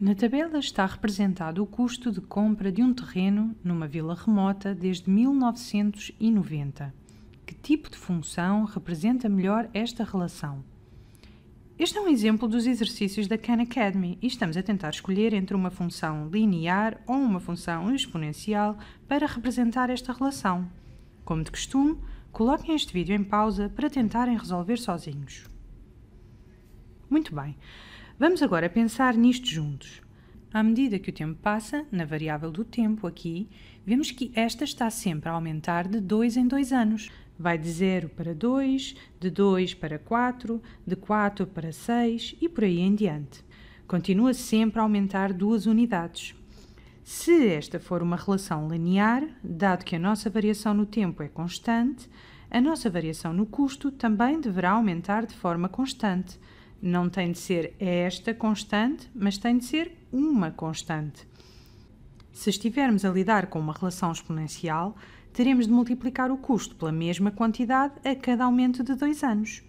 Na tabela está representado o custo de compra de um terreno numa vila remota desde 1990. Que tipo de função representa melhor esta relação? Este é um exemplo dos exercícios da Khan Academy e estamos a tentar escolher entre uma função linear ou uma função exponencial para representar esta relação. Como de costume, coloquem este vídeo em pausa para tentarem resolver sozinhos. Muito bem. Vamos agora pensar nisto juntos. À medida que o tempo passa, na variável do tempo aqui, vemos que esta está sempre a aumentar de 2 em 2 anos. Vai de 0 para 2, de 2 para 4, de 4 para 6 e por aí em diante. Continua sempre a aumentar duas unidades. Se esta for uma relação linear, dado que a nossa variação no tempo é constante, a nossa variação no custo também deverá aumentar de forma constante. Não tem de ser esta constante, mas tem de ser uma constante. Se estivermos a lidar com uma relação exponencial, teremos de multiplicar o custo pela mesma quantidade a cada aumento de dois anos.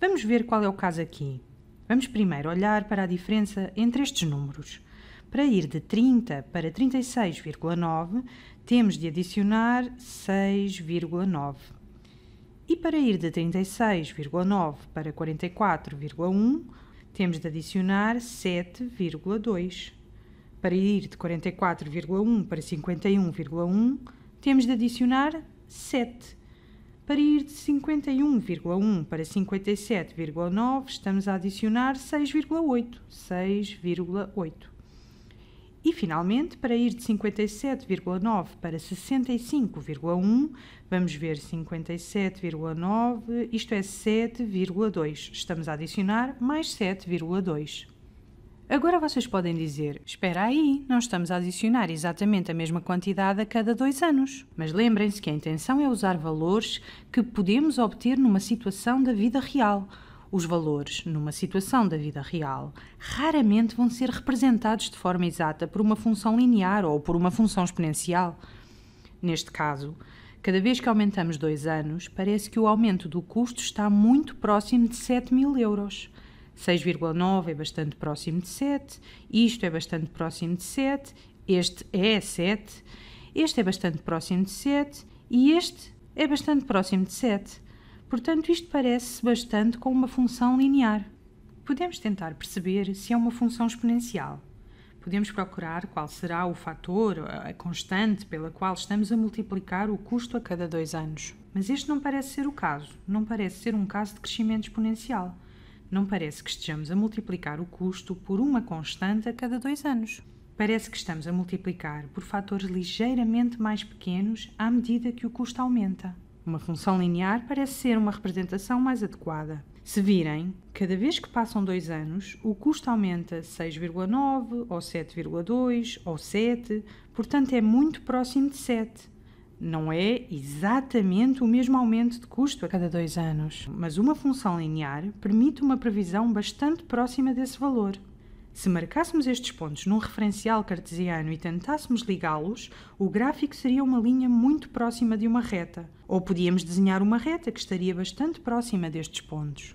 Vamos ver qual é o caso aqui. Vamos primeiro olhar para a diferença entre estes números. Para ir de 30 para 36,9, temos de adicionar 6,9. E para ir de 36,9 para 44,1, temos de adicionar 7,2. Para ir de 44,1 para 51,1, temos de adicionar 7. Para ir de 51,1 para 57,9, estamos a adicionar 6,8. 6,8. E, finalmente, para ir de 57,9 para 65,1, vamos ver 57,9, isto é 7,2. Estamos a adicionar mais 7,2. Agora vocês podem dizer: espera aí, não estamos a adicionar exatamente a mesma quantidade a cada dois anos. Mas lembrem-se que a intenção é usar valores que podemos obter numa situação da vida real os valores, numa situação da vida real, raramente vão ser representados de forma exata por uma função linear ou por uma função exponencial. Neste caso, cada vez que aumentamos dois anos, parece que o aumento do custo está muito próximo de 7 mil euros. 6,9 é bastante próximo de 7, isto é bastante próximo de 7, este é 7, este é bastante próximo de 7 e este é bastante próximo de 7. Portanto, isto parece bastante com uma função linear. Podemos tentar perceber se é uma função exponencial. Podemos procurar qual será o fator, a constante pela qual estamos a multiplicar o custo a cada dois anos. Mas este não parece ser o caso, não parece ser um caso de crescimento exponencial. Não parece que estejamos a multiplicar o custo por uma constante a cada dois anos. Parece que estamos a multiplicar por fatores ligeiramente mais pequenos à medida que o custo aumenta. Uma função linear parece ser uma representação mais adequada. Se virem, cada vez que passam dois anos, o custo aumenta 6,9 ou 7,2 ou 7, portanto é muito próximo de 7. Não é exatamente o mesmo aumento de custo a cada dois anos, mas uma função linear permite uma previsão bastante próxima desse valor. Se marcássemos estes pontos num referencial cartesiano e tentássemos ligá-los, o gráfico seria uma linha muito próxima de uma reta, ou podíamos desenhar uma reta que estaria bastante próxima destes pontos.